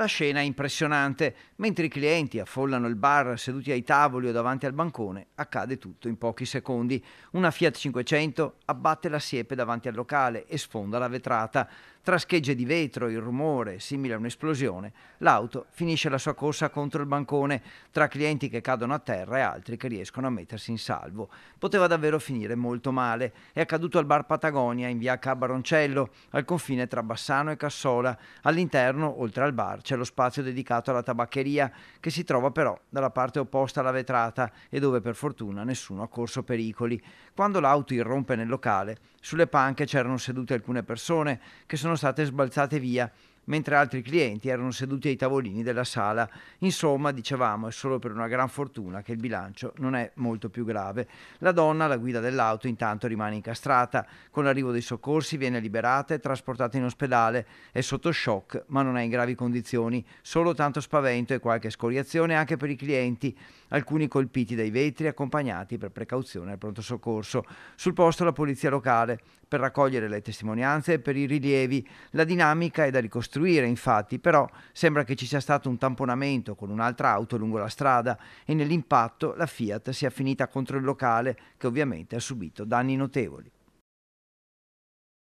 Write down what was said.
La scena è impressionante. Mentre i clienti affollano il bar seduti ai tavoli o davanti al bancone, accade tutto in pochi secondi. Una Fiat 500 abbatte la siepe davanti al locale e sfonda la vetrata. Tra schegge di vetro, il rumore, simile a un'esplosione, l'auto finisce la sua corsa contro il bancone, tra clienti che cadono a terra e altri che riescono a mettersi in salvo. Poteva davvero finire molto male. È accaduto al bar Patagonia in via Cabaroncello, al confine tra Bassano e Cassola. All'interno, oltre al bar, c'è lo spazio dedicato alla tabaccheria che si trova però dalla parte opposta alla vetrata e dove per fortuna nessuno ha corso pericoli. Quando l'auto irrompe nel locale, sulle panche c'erano sedute alcune persone che sono state sbalzate via mentre altri clienti erano seduti ai tavolini della sala. Insomma, dicevamo, è solo per una gran fortuna che il bilancio non è molto più grave. La donna, alla guida dell'auto, intanto rimane incastrata. Con l'arrivo dei soccorsi viene liberata e trasportata in ospedale. È sotto shock, ma non è in gravi condizioni, solo tanto spavento e qualche scoriazione anche per i clienti, alcuni colpiti dai vetri accompagnati per precauzione al pronto soccorso. Sul posto la polizia locale per raccogliere le testimonianze e per i rilievi. La dinamica è da ricostruire ricostruire, infatti, però sembra che ci sia stato un tamponamento con un'altra auto lungo la strada e nell'impatto la Fiat sia finita contro il locale che ovviamente ha subito danni notevoli.